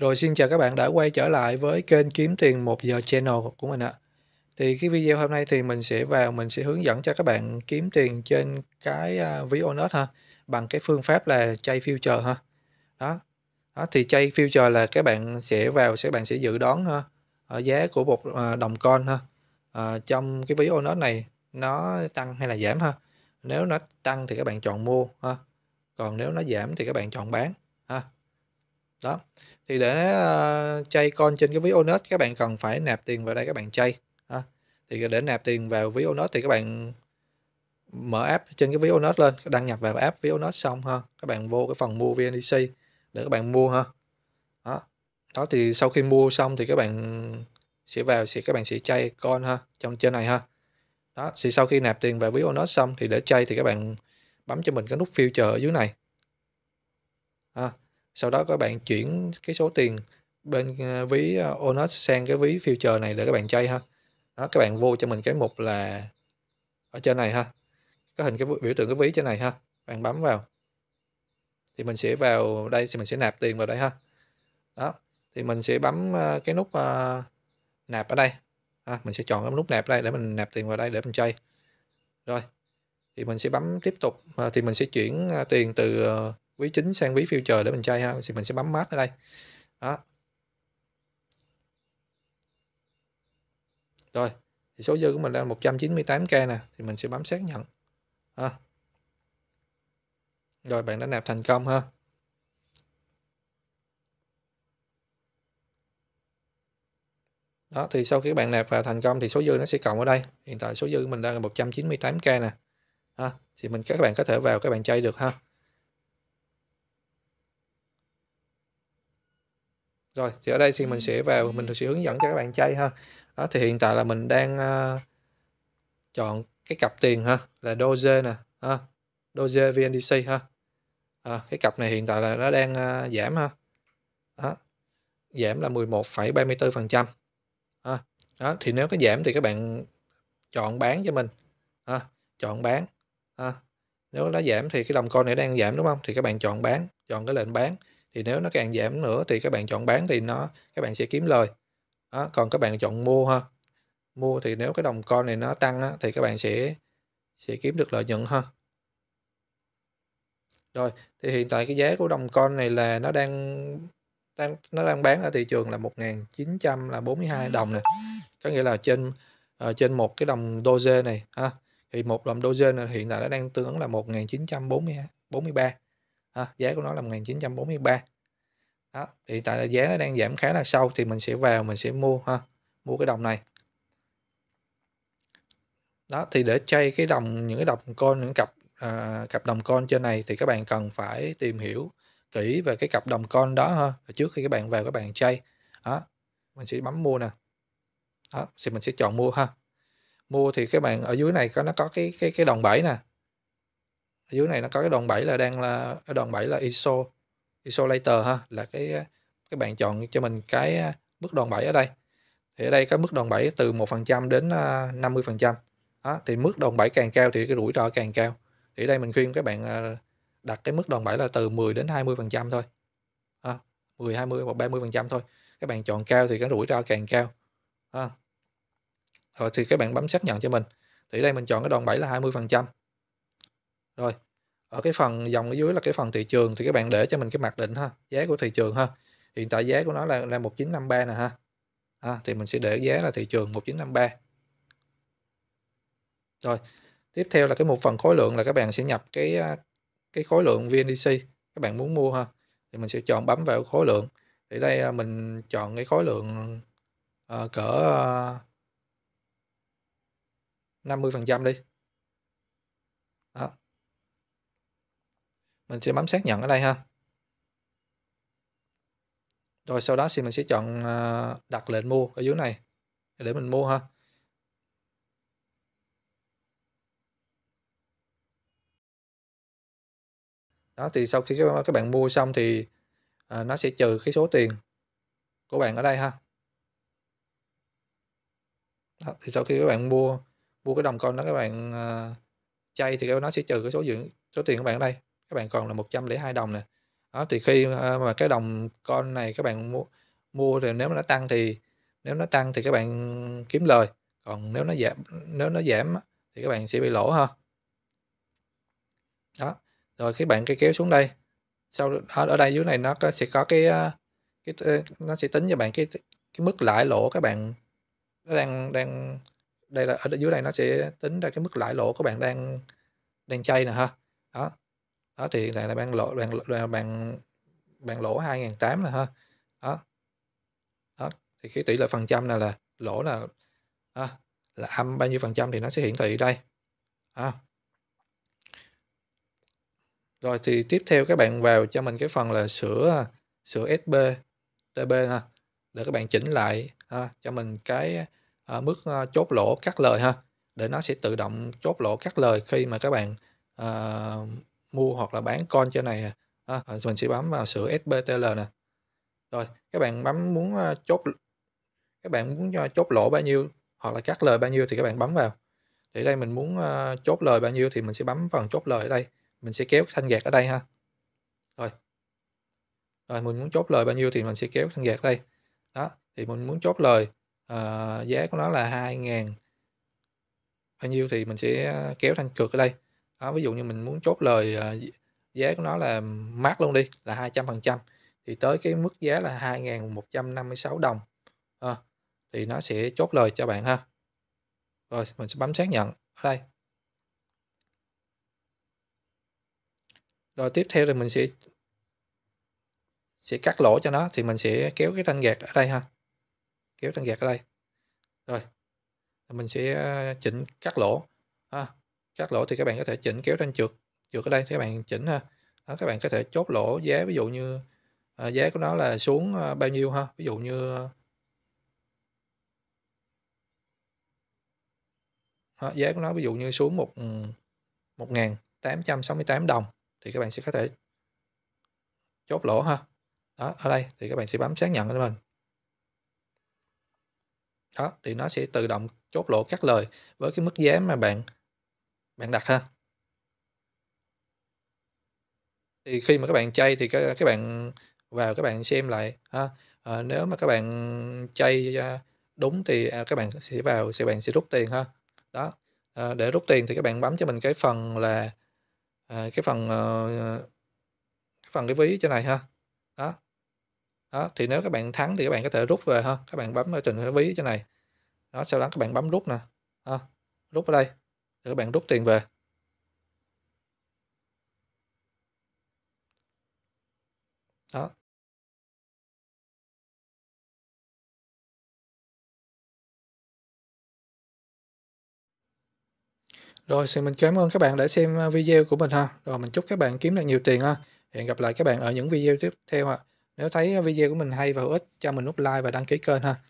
Rồi xin chào các bạn đã quay trở lại với kênh Kiếm Tiền 1 giờ channel của mình ạ. Thì cái video hôm nay thì mình sẽ vào mình sẽ hướng dẫn cho các bạn kiếm tiền trên cái à, ví Onet ha bằng cái phương pháp là chay future ha. Đó. Đó thì chay future là các bạn sẽ vào sẽ bạn sẽ dự đoán ha ở giá của một à, đồng con ha. À, trong cái ví Onet này nó tăng hay là giảm ha. Nếu nó tăng thì các bạn chọn mua ha. Còn nếu nó giảm thì các bạn chọn bán đó thì để uh, chay con trên cái ví Onet các bạn cần phải nạp tiền vào đây các bạn chay à, thì để nạp tiền vào ví Onet thì các bạn mở app trên cái ví Onet lên đăng nhập vào app ví Onet xong ha các bạn vô cái phần mua VNDC để các bạn mua ha đó đó thì sau khi mua xong thì các bạn sẽ vào sẽ các bạn sẽ chay con ha trong trên này ha đó thì sau khi nạp tiền vào ví Onet xong thì để chay thì các bạn bấm cho mình cái nút filter ở dưới này sau đó các bạn chuyển cái số tiền bên ờ, ví ờ, Onus sang cái ví future này để các bạn chơi ha đó, các bạn vô cho mình cái mục là ở trên này ha có hình cái biểu tượng cái ví trên này ha bạn bấm vào thì mình sẽ vào đây thì mình sẽ nạp tiền vào đây ha đó thì mình sẽ bấm ờ, cái nút nạp ở đây ha. À, mình sẽ chọn cái nút nạp ở đây để mình nạp tiền vào đây để mình chơi rồi thì mình sẽ bấm tiếp tục thì mình sẽ chuyển tiền từ ví chính sang ví future để mình chơi ha thì mình sẽ bấm mát ở đây đó rồi thì số dư của mình đang 198k nè thì mình sẽ bấm xác nhận ha. rồi bạn đã nạp thành công ha đó thì sau khi các bạn nạp vào thành công thì số dư nó sẽ cộng ở đây hiện tại số dư của mình đang là 198k nè ha. thì mình các bạn có thể vào các bạn chơi được ha rồi thì ở đây thì mình sẽ vào mình sẽ hướng dẫn cho các bạn chơi ha đó thì hiện tại là mình đang uh, chọn cái cặp tiền ha là Doge nè ha Doge VNDC ha à, cái cặp này hiện tại là nó đang uh, giảm ha đó. giảm là 11,34 phần trăm đó thì nếu cái giảm thì các bạn chọn bán cho mình ha chọn bán ha nếu nó giảm thì cái đồng coin này đang giảm đúng không thì các bạn chọn bán chọn cái lệnh bán thì nếu nó càng giảm nữa thì các bạn chọn bán thì nó các bạn sẽ kiếm lời đó, còn các bạn chọn mua ha mua thì nếu cái đồng coin này nó tăng á, thì các bạn sẽ sẽ kiếm được lợi nhuận ha rồi thì hiện tại cái giá của đồng coin này là nó đang đang nó đang bán ở thị trường là 1900 là 42 đồng này có nghĩa là trên uh, trên một cái đồng doge này ha thì một đồng doge này hiện tại nó đang tương ứng là 1943 à, giá của nó là 1943 đó, thì tại là giá nó đang giảm khá là sâu thì mình sẽ vào mình sẽ mua ha mua cái đồng này đó thì để chơi cái đồng những cái đồng con những cặp à, cặp đồng con trên này thì các bạn cần phải tìm hiểu kỹ về cái cặp đồng con đó ha trước khi các bạn vào các bạn chơi đó mình sẽ bấm mua nè đó thì mình sẽ chọn mua ha mua thì các bạn ở dưới này có nó có cái cái cái đồng bảy nè ở dưới này nó có cái đoạn 7 là đang là ở đoạn 7 là ISO isolator ha là cái các bạn chọn cho mình cái à, mức đòn 7 ở đây thì ở đây có mức đòn 7 từ 1% đến 50% à, đó, thì mức đòn 7 càng cao thì cái rủi ro càng cao thì ở đây mình khuyên các bạn à, đặt cái mức đòn 7 là từ 10 đến 20% thôi à, 10 20 hoặc 30% thôi các bạn chọn cao thì cái rủi ro càng cao à. rồi thì các bạn bấm xác nhận cho mình thì ở đây mình chọn cái đòn 7 là 20% rồi, ở cái phần dòng ở dưới là cái phần thị trường thì các bạn để cho mình cái mặc định ha, giá của thị trường ha. Hiện tại giá của nó là là 1953 nè ha. À, thì mình sẽ để giá là thị trường 1953. Rồi, tiếp theo là cái một phần khối lượng là các bạn sẽ nhập cái à, cái khối lượng VNDC các bạn muốn mua ha. Thì mình sẽ chọn bấm vào khối lượng. Thì đây à, mình chọn cái khối lượng ờ, à, cỡ 50% đi mình sẽ bấm xác nhận ở đây ha rồi sau đó thì mình sẽ chọn à, đặt lệnh mua ở dưới này để mình mua ha đó thì sau khi các bạn mua xong thì à, nó sẽ trừ cái số tiền của bạn ở đây ha đó, thì sau khi các bạn mua mua cái đồng coin đó các bạn à, chay thì nó sẽ trừ cái số dự, số tiền của bạn ở đây các bạn còn là 102 đồng nè đó thì khi ờ, mà cái đồng con này các bạn mua mua thì nếu mà nó tăng thì nếu nó tăng thì các bạn kiếm lời còn nếu nó giảm nếu nó giảm thì các bạn sẽ bị lỗ ha đó rồi các bạn cái kéo xuống đây sau ở, đây dưới này nó sẽ có cái, ờ, cái ờ, nó sẽ tính cho bạn cái cái mức lãi lỗ các bạn nó đang đang đây là ở dưới này nó sẽ tính ra cái mức lãi lỗ các bạn đang đang chay nè ha đó đó thì hiện tại là bạn lỗ bạn bạn bạn lỗ 2008 là ha đó đó thì cái tỷ lệ phần trăm này là lỗ là à, là âm bao nhiêu phần trăm thì nó sẽ hiển thị đây à. rồi thì tiếp theo các bạn vào cho mình cái phần là sửa sửa SB TB ha để các bạn chỉnh lại ha, à, cho mình cái à, mức à, chốt lỗ cắt lời ha để nó sẽ tự động chốt lỗ cắt lời khi mà các bạn à, mua hoặc là bán con trên này à, à, à mình sẽ bấm vào sửa SBTL nè rồi các bạn bấm muốn chốt các bạn muốn cho chốt lỗ bao nhiêu hoặc là cắt lời bao nhiêu thì các bạn bấm vào thì đây mình muốn chốt lời bao nhiêu thì mình sẽ bấm phần chốt lời ở đây mình sẽ kéo thanh gạt ở đây ha rồi rồi mình muốn chốt lời bao nhiêu thì mình sẽ kéo thanh gạt đây đó thì mình muốn chốt lời uh, giá của nó là 2.000 bao nhiêu thì mình sẽ kéo thanh cược ở đây đó, ví dụ như mình muốn chốt lời ờ, giá của nó là mát luôn đi là 200 phần trăm thì tới cái mức giá là 2.156 đồng à, thì nó sẽ chốt lời cho bạn ha rồi mình sẽ bấm xác nhận ở đây rồi tiếp theo thì mình sẽ sẽ cắt lỗ cho nó thì mình sẽ kéo cái thanh gạt ở đây ha kéo thanh gạt ở đây rồi mình sẽ ờ, chỉnh cắt lỗ ha cắt lỗ thì các bạn có thể chỉnh kéo trên trượt trượt ở đây thì các bạn chỉnh ha đó, các bạn có thể chốt lỗ giá ví dụ như à, giá của nó là xuống à, bao nhiêu ha ví dụ như à, giá của nó ví dụ như xuống một ừ, một ngàn tám trăm sáu mươi tám đồng thì các bạn sẽ có thể chốt lỗ ha đó ở đây thì các bạn sẽ bấm xác nhận cho mình đó thì nó sẽ tự động chốt lỗ cắt lời với cái mức giá mà bạn bạn đặt ha thì khi mà các bạn chay thì các, các bạn vào các bạn xem lại ha à, nếu mà các bạn chay à, đúng thì à, các bạn sẽ vào sẽ bạn sẽ rút tiền ha đó à, để rút tiền thì các bạn bấm cho mình cái phần là à, cái phần à, cái phần cái ví trên này ha đó đó thì nếu các bạn thắng thì các bạn có thể rút về ha các bạn bấm ở trên cái ví trên này đó sau đó các bạn bấm rút nè ha rút ở đây để các bạn rút tiền về đó Rồi xin mình cảm ơn các bạn đã xem à, video của mình ha. Rồi mình chúc các bạn kiếm được nhiều tiền ha. Hẹn gặp lại các bạn ở những video tiếp theo ạ. Nếu thấy à, video của mình hay và hữu ích cho mình nút like và đăng ký kênh ha.